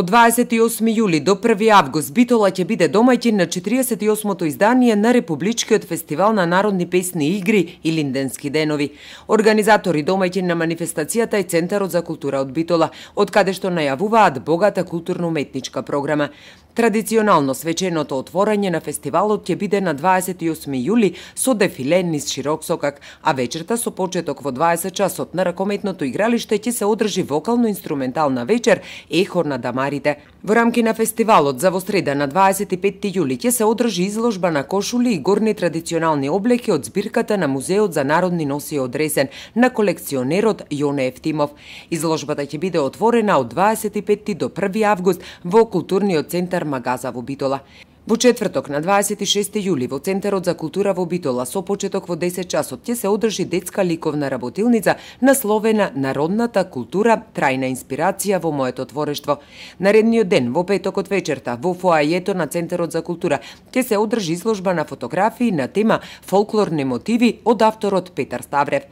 Од 28 јули до 1 август Битола ќе биде домаќин на 48-то издание на Републичкиот фестивал на народни песни и игри и Линденски денови. Организатори домаќин на манифестацијата е Центарот за култура од Битола, од каде што најавуваат богата културно-уметничка програма. Традиционално свеченото отворање на фестивалот ќе биде на 28 јули со дефиле низ широк сокак, а вечерта со почеток во 20 часот на ракометното игралиште ќе се одржи вокално-инструментална вечер Ехо на дамарите. Во рамки на фестивалот за среда на 25 јули ќе се одржи изложба на кошули и горни традиционални облеки од збирката на Музеот за народни носи од Ресен на колекционерот Јоне Евтимов. Изложбата ќе биде отворена од 25 до 1 август во културниот центар магаза во Битола. Во четврток на 26 јули во Центарот за култура во Битола со почеток во 10 часот ќе се одржи детска ликовна работилница насловена Народната култура трајна инспирација во моето творештво. Наредниот ден во петок од вечерта во фоајето на Центарот за култура ќе се одржи изложба на фотографии на тема фолклорни мотиви од авторот Петар Ставрев.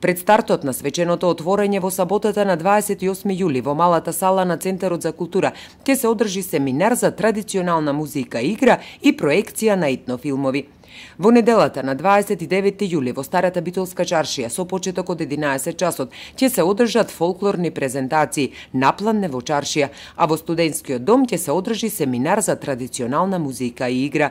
Пред стартот на свеченото отворање во саботата на 28 јули во малата сала на Центарот за култура ќе се одржи семинар за традиционална музика и игра и проекција на етнофилмови. Во неделата на 29 јули во Старата Битолска чаршија со почеток од 11 часот ќе се одржат фолклорни презентации на напланне во чаршија, а во студентскиот дом ќе се одржи семинар за традиционална музика и игра.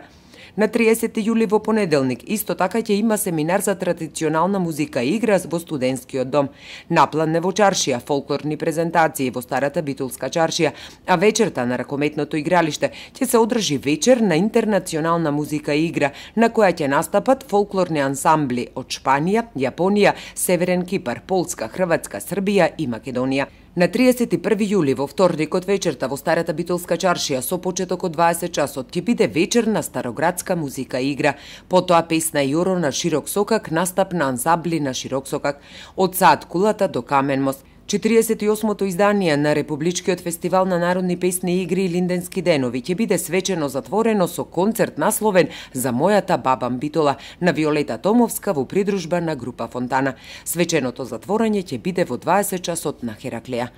На 30 јули во понеделник исто така ќе има семинар за традиционална музика и игра во студентскиот дом. Наплан во чаршија, фолклорни презентации во старата битулска чаршија, а вечерта на ракометното игралиште ќе се одржи вечер на интернационална музика и игра, на која ќе настапат фолклорни ансамбли од Шпанија, Јапонија, Северен Кипар, Полска, Хрватска, Србија и Македонија. На 31 јули во вторникот вечерта во Старата Битолска чаршија со почеток од 20 часот ќе биде вечерна староградска музика и игра, потоа песна и на широк сокак, настап на ансабли на широк сокак, од саат кулата до камен мост. 48-то издание на Републичкиот фестивал на народни песни и игри Линденски денови ќе биде свечено затворено со концерт насловен за мојата баба Мбитола на Виолета Томовска во придружба на група Фонтана. Свеченото затворање ќе биде во 20 часот на Хераклеја.